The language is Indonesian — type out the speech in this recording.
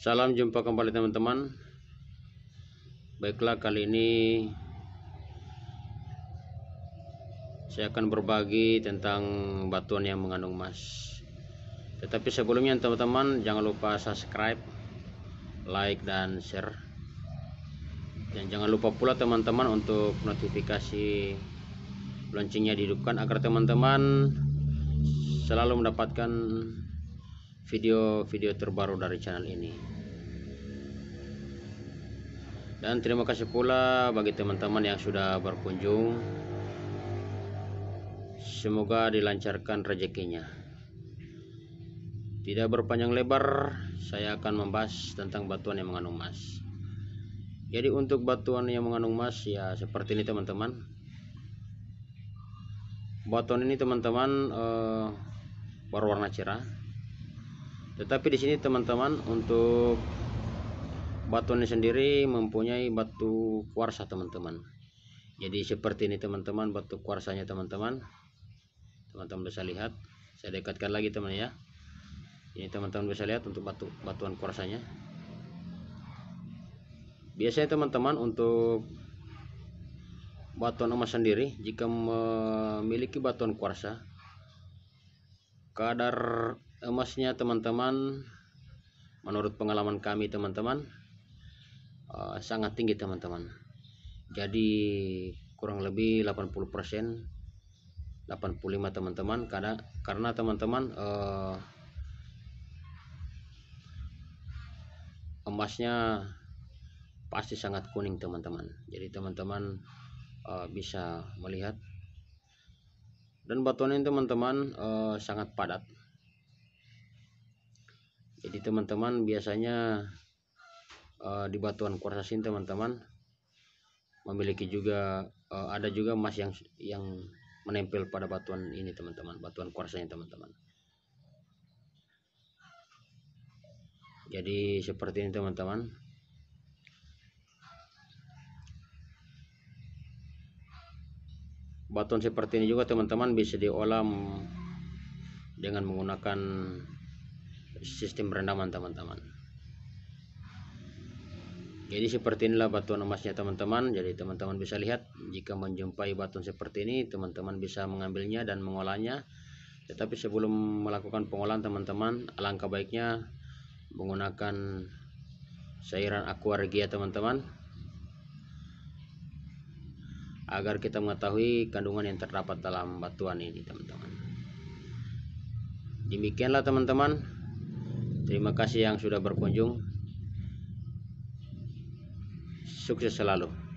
Salam jumpa kembali teman-teman. Baiklah kali ini saya akan berbagi tentang batuan yang mengandung emas. Tetapi sebelumnya teman-teman jangan lupa subscribe, like dan share. Dan jangan lupa pula teman-teman untuk notifikasi loncengnya dihidupkan agar teman-teman selalu mendapatkan video-video terbaru dari channel ini dan terima kasih pula bagi teman-teman yang sudah berkunjung semoga dilancarkan rezekinya tidak berpanjang lebar saya akan membahas tentang batuan yang mengandung emas jadi untuk batuan yang mengandung emas ya seperti ini teman-teman batuan ini teman-teman eh, berwarna cerah tetapi di sini teman-teman untuk batu ini sendiri mempunyai batu kuarsa teman-teman jadi seperti ini teman-teman batu kuarsanya teman-teman teman-teman bisa lihat saya dekatkan lagi teman ya ini teman-teman bisa lihat untuk batu batuan kuarsanya biasanya teman-teman untuk batuan emas sendiri jika memiliki batuan kuarsa kadar emasnya eh, teman-teman menurut pengalaman kami teman-teman uh, sangat tinggi teman-teman jadi kurang lebih 80% 85 teman-teman karena karena teman-teman uh, emasnya pasti sangat kuning teman-teman jadi teman-teman uh, bisa melihat dan batuan ini teman-teman uh, sangat padat jadi teman-teman biasanya uh, di batuan kuarsa ini teman-teman memiliki juga uh, ada juga emas yang yang menempel pada batuan ini teman-teman batuan kuarsanya teman-teman jadi seperti ini teman-teman batuan seperti ini juga teman-teman bisa diolah dengan menggunakan sistem rendaman teman-teman jadi seperti inilah batuan emasnya teman-teman jadi teman-teman bisa lihat jika menjumpai batuan seperti ini teman-teman bisa mengambilnya dan mengolahnya tetapi sebelum melakukan pengolahan teman-teman alangkah baiknya menggunakan cairan aquaregia teman-teman agar kita mengetahui kandungan yang terdapat dalam batuan ini teman-teman demikianlah teman-teman Terima kasih yang sudah berkunjung. Sukses selalu.